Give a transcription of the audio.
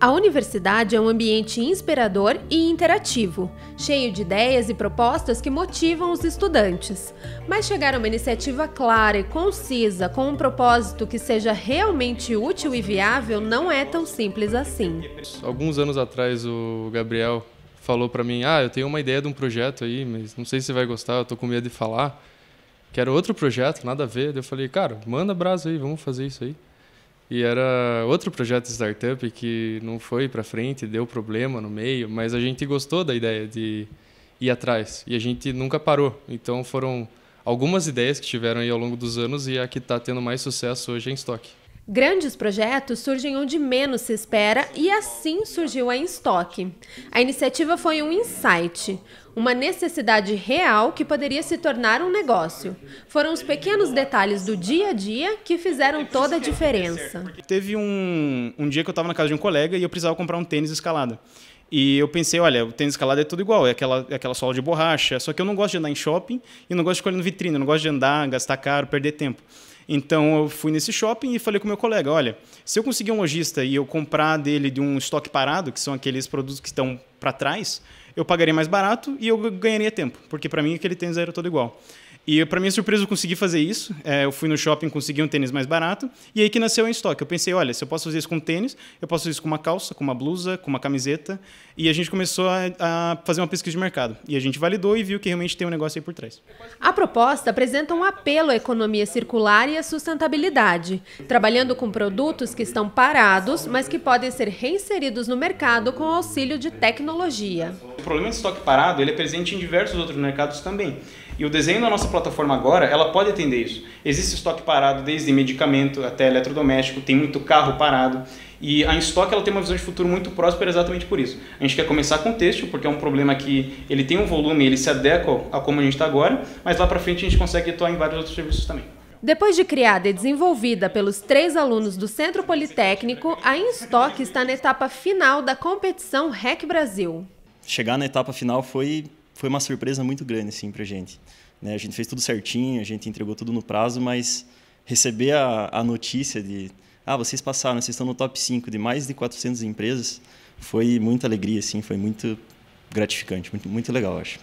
A universidade é um ambiente inspirador e interativo, cheio de ideias e propostas que motivam os estudantes. Mas chegar a uma iniciativa clara e concisa, com um propósito que seja realmente útil e viável, não é tão simples assim. Alguns anos atrás, o Gabriel falou para mim: Ah, eu tenho uma ideia de um projeto aí, mas não sei se vai gostar, eu tô com medo de falar que era outro projeto, nada a ver. Daí eu falei, cara, manda brasa aí, vamos fazer isso aí. E era outro projeto de startup que não foi para frente, deu problema no meio, mas a gente gostou da ideia de ir atrás e a gente nunca parou. Então foram algumas ideias que tiveram aí ao longo dos anos e a que está tendo mais sucesso hoje é em estoque. Grandes projetos surgem onde menos se espera e assim surgiu a Instock. A iniciativa foi um insight, uma necessidade real que poderia se tornar um negócio. Foram os pequenos detalhes do dia a dia que fizeram toda a diferença. Teve um, um dia que eu estava na casa de um colega e eu precisava comprar um tênis escalada. E eu pensei, olha, o tênis escalado é tudo igual, é aquela, é aquela sola de borracha, só que eu não gosto de andar em shopping e não gosto de escolher no vitrine, eu não gosto de andar, gastar caro, perder tempo. Então eu fui nesse shopping e falei com meu colega: olha, se eu conseguir um lojista e eu comprar dele de um estoque parado, que são aqueles produtos que estão para trás, eu pagaria mais barato e eu ganharia tempo, porque para mim aquele tênis era todo igual. E para minha surpresa eu consegui fazer isso. É, eu fui no shopping, consegui um tênis mais barato e aí que nasceu o estoque. Eu pensei, olha, se eu posso fazer isso com tênis, eu posso fazer isso com uma calça, com uma blusa, com uma camiseta. E a gente começou a, a fazer uma pesquisa de mercado e a gente validou e viu que realmente tem um negócio aí por trás. A proposta apresenta um apelo à economia circular e à sustentabilidade, trabalhando com produtos que estão parados, mas que podem ser reinseridos no mercado com auxílio de tecnologia o problema de estoque parado ele é presente em diversos outros mercados também. E o desenho da nossa plataforma agora, ela pode atender isso. Existe estoque parado desde medicamento até eletrodoméstico, tem muito carro parado. E a Instock ela tem uma visão de futuro muito próspera exatamente por isso. A gente quer começar com o texto, porque é um problema que ele tem um volume, ele se adequa a como a gente está agora, mas lá para frente a gente consegue atuar em vários outros serviços também. Depois de criada e desenvolvida pelos três alunos do Centro Politécnico, a Instock está na etapa final da competição REC Brasil chegar na etapa final foi foi uma surpresa muito grande assim para gente. Né? A gente fez tudo certinho, a gente entregou tudo no prazo, mas receber a, a notícia de ah vocês passaram, vocês estão no top 5 de mais de 400 empresas foi muita alegria assim, foi muito gratificante, muito, muito legal acho.